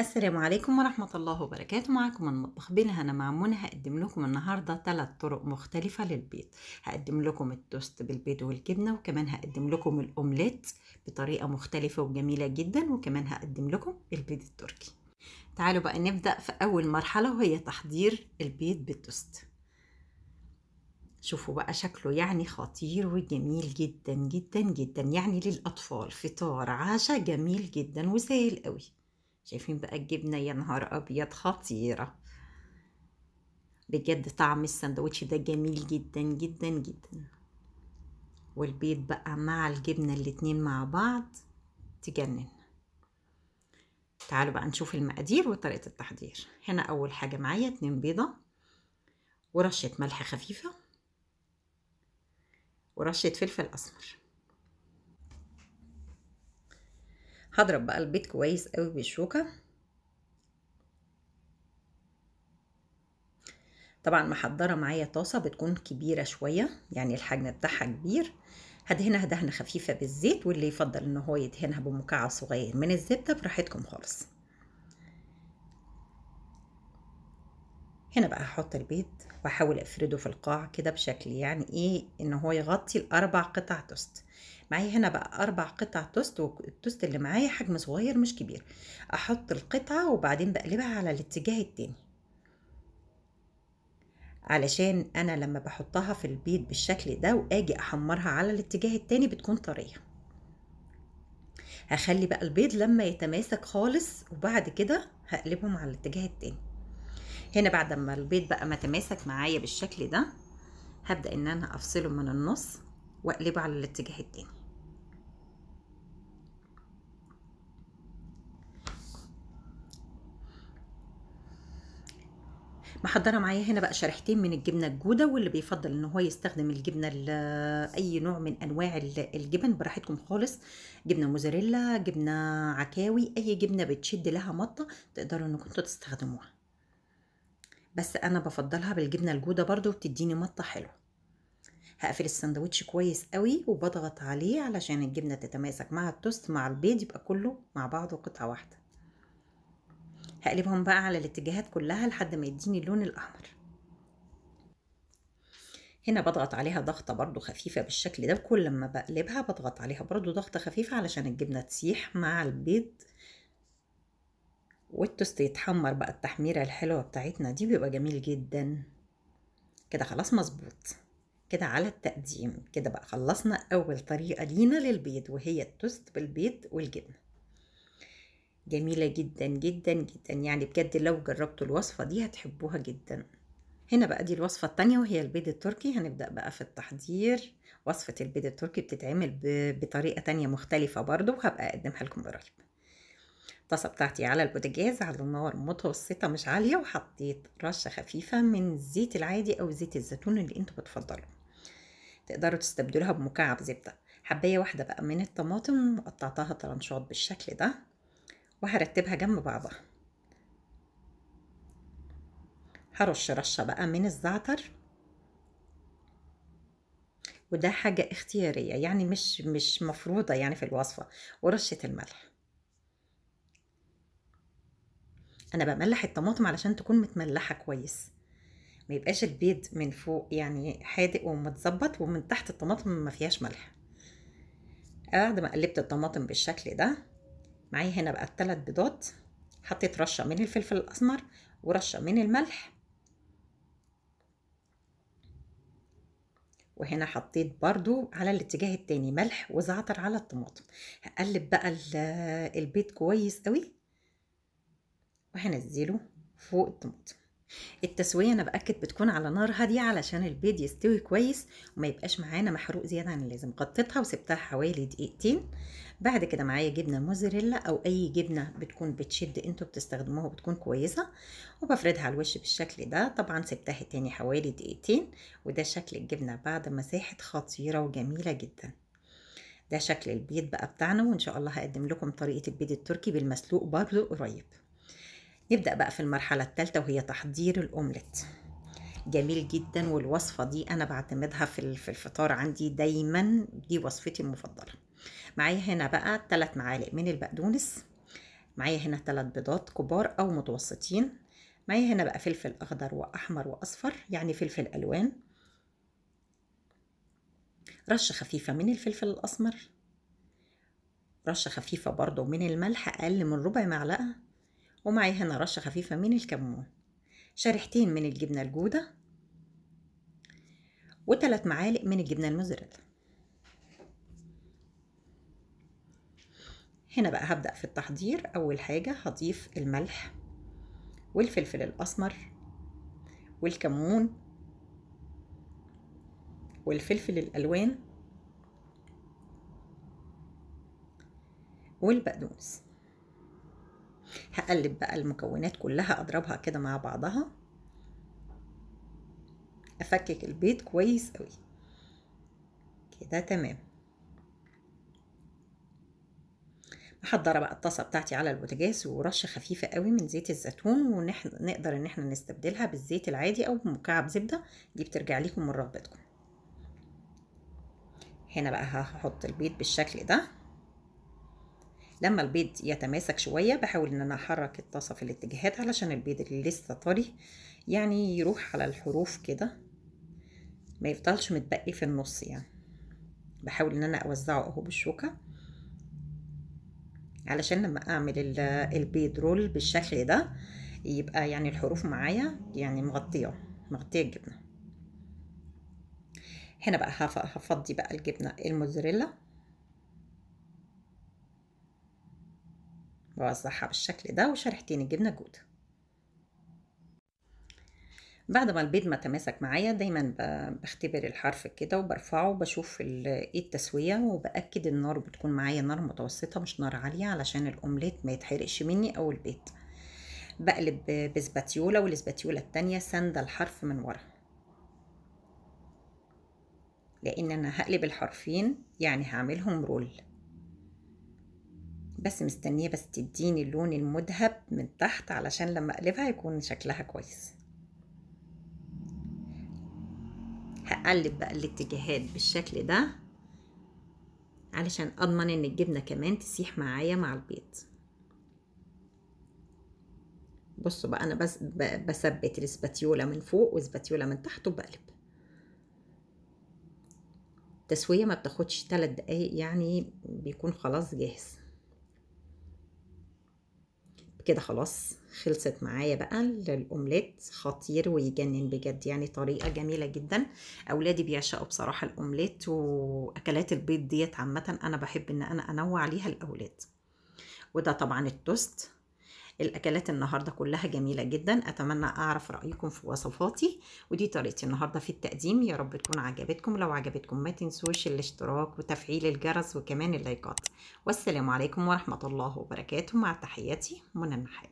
السلام عليكم ورحمة الله وبركاته معكم المطبخ بين هنا مع منى هقدم لكم النهاردة ثلاث طرق مختلفة للبيض هقدم لكم التوست بالبيض والجبنة وكمان هقدم لكم الأومليت بطريقة مختلفة وجميلة جدا وكمان هقدم لكم البيض التركي تعالوا بقى نبدأ في أول مرحلة وهي تحضير البيض بالتوست شوفوا بقى شكله يعني خطير وجميل جدا جدا جدا يعني للأطفال فطار عشاء جميل جدا وسهل قوي شايفين بقى الجبنة يا نهار أبيض خطيرة بجد طعم السندوتش ده جميل جدا جدا جدا والبيض بقى مع الجبنة الاتنين مع بعض تجنن تعالوا بقى نشوف المقادير وطريقة التحضير هنا أول حاجة معايا اتنين بيضة ورشة ملح خفيفة ورشة فلفل أسمر هضرب بقى البيض كويس قوي بالشوكة طبعا محضرة معايا طاسة بتكون كبيرة شوية يعني الحجم بتاعها كبير هدهنها دهنة خفيفة بالزيت واللي يفضل ان هو يدهنها بمكعب صغير من الزبدة براحتكم خالص هنا بقى هحط البيض واحاول افرده في القاع كده بشكل يعني ايه ان هو يغطي الاربع قطع توست معايا هنا بقى اربع قطع توست والتوست اللي معايا حجم صغير مش كبير احط القطعه وبعدين بقلبها على الاتجاه التاني علشان انا لما بحطها في البيض بالشكل ده واجي احمرها على الاتجاه التاني بتكون طريه هخلي بقى البيض لما يتماسك خالص وبعد كده هقلبهم على الاتجاه التاني هنا بعد ما البيض بقى ما تماسك معايا بالشكل ده هبدأ ان انا افصله من النص واقلبه على الاتجاه التاني محضره معايا هنا بقى شريحتين من الجبنه الجوده واللي بيفضل ان هو يستخدم الجبنه اي نوع من انواع الجبن براحتكم خالص جبنه موزاريلا جبنه عكاوي اي جبنه بتشد لها مطه تقدروا انكم تستخدموها بس انا بفضلها بالجبنه الجوده برضو بتديني مطه حلوه هقفل الساندوتش كويس قوي وبضغط عليه علشان الجبنه تتماسك مع التوست مع البيض يبقى كله مع بعضه قطعه واحده هقلبهم بقى على الاتجاهات كلها لحد ما يديني اللون الاحمر هنا بضغط عليها ضغطه برضو خفيفه بالشكل ده كل ما بقلبها بضغط عليها برضو ضغطه خفيفه علشان الجبنه تسيح مع البيض والتوست يتحمر بقى التحميرة الحلوة بتاعتنا دي بيبقى جميل جدا كده خلاص مظبوط كده على التقديم كده بقى خلصنا أول طريقة لينا للبيض وهي التوست بالبيض والجبنة جميلة جدا جدا جدا يعني بجد لو جربتوا الوصفة دي هتحبوها جدا هنا بقى دي الوصفة التانية وهي البيض التركي هنبدأ بقى في التحضير وصفة البيض التركي بتتعمل بطريقة تانية مختلفة برضو وهبقى أقدمها لكم قريب الطاسة بتاعتي على البوتاجاز على النار متوسطة مش عالية وحطيت رشة خفيفة من الزيت العادي أو زيت الزيتون اللي انتوا بتفضلوا تقدروا تستبدلوها بمكعب زبدة حباية واحدة بقى من الطماطم وقطعتها طرنشات بالشكل ده وهرتبها جنب بعضها هرش رشة بقى من الزعتر وده حاجة اختيارية يعني مش مش مفروضة يعني في الوصفة ورشة الملح انا بملح الطماطم علشان تكون متملحه كويس ما يبقاش البيض من فوق يعني حادق ومتظبط ومن تحت الطماطم ما فيهاش ملح بعد ما قلبت الطماطم بالشكل ده معايا هنا بقى الثلاث بيضات حطيت رشه من الفلفل الاسمر ورشه من الملح وهنا حطيت برضو على الاتجاه التاني ملح وزعتر على الطماطم هقلب بقى البيض كويس قوي وهنزله فوق الطماطم التسويه انا باكد بتكون على نار هاديه علشان البيض يستوي كويس وما يبقاش معانا محروق زياده عن اللازم غطيتها وسبتها حوالي دقيقتين بعد كده معايا جبنه موزاريلا او اي جبنه بتكون بتشد انتوا بتستخدموها وبتكون كويسه وبفردها على الوش بالشكل ده طبعا سبتها تاني حوالي دقيقتين وده شكل الجبنه بعد ما ساحت خطيره وجميله جدا ده شكل البيض بقى بتاعنا وان شاء الله هقدم لكم طريقه البيض التركي بالمسلوق برضه قريب نبدأ بقى في المرحلة الثالثة وهي تحضير الأومليت جميل جدا والوصفة دي أنا بعتمدها في الفطار عندي دايما دي وصفتي المفضلة معايا هنا بقى ثلاث معالق من البقدونس معايا هنا ثلاث بيضات كبار أو متوسطين معايا هنا بقى فلفل أخضر وأحمر وأصفر يعني فلفل ألوان رشة خفيفة من الفلفل الأسمر رشة خفيفة برضو من الملح أقل من ربع معلقة ومعي هنا رشة خفيفة من الكمون شريحتين من الجبنة الجودة وتلات معالق من الجبنة الموزاريلا هنا بقى هبدأ في التحضير أول حاجة هضيف الملح والفلفل الأسمر والكمون والفلفل الألوان والبقدونس هقلب بقى المكونات كلها اضربها كده مع بعضها افكك البيض كويس قوي كده تمام محضره بقى الطاسه بتاعتي على البوتاجاز ورشه خفيفه قوي من زيت الزيتون ونقدر ان احنا نستبدلها بالزيت العادي او بمكعب زبده دي بترجع ليكم من رغبتكم هنا بقى هحط البيض بالشكل ده لما البيض يتماسك شويه بحاول ان انا احرك الطاسه في الاتجاهات علشان البيض اللي لسه طري يعني يروح على الحروف كده ما يفضلش متبقي في النص يعني بحاول ان انا اوزعه اهو بالشوكه علشان لما اعمل البيض رول بالشكل ده يبقى يعني الحروف معايا يعني مغطيه مغطيه الجبنه هنا بقى هفضي بقى الجبنه الموزاريلا بوزعها بالشكل ده وشريحتين الجبنة جوده بعد ما البيض ما تماسك معايا دايما بختبر الحرف كده وبرفعه وبشوف ايه التسويه وباكد النار بتكون معايا نار متوسطه مش نار عاليه علشان الاومليت ما يتحرقش مني او البيض بقلب بسباتيولا والسباتيولا التانية ساندة الحرف من ورا لان انا هقلب الحرفين يعني هعملهم رول بس مستنيه بس تديني اللون المذهب من تحت علشان لما اقلبها يكون شكلها كويس هقلب بقى الاتجاهات بالشكل ده علشان اضمن ان الجبنه كمان تسيح معايا مع البيض بصوا بقى انا بس بثبت الاسباتيولا من فوق واسباتيولا من تحت وبقلب التسويه ما بتاخدش 3 دقايق يعني بيكون خلاص جاهز كده خلاص خلصت معايا بقى الاومليت خطير ويجنن بجد يعني طريقه جميله جدا اولادي بيعشقوا بصراحه الاومليت واكلات البيض ديت عامه انا بحب ان انا انوع ليها الاولاد وده طبعا التوست الاكلات النهارده كلها جميله جدا اتمنى اعرف رايكم في وصفاتي ودي طريقتي النهارده في التقديم يا رب تكون عجبتكم لو عجبتكم ما تنسوش الاشتراك وتفعيل الجرس وكمان اللايكات والسلام عليكم ورحمه الله وبركاته مع تحياتي منى النحال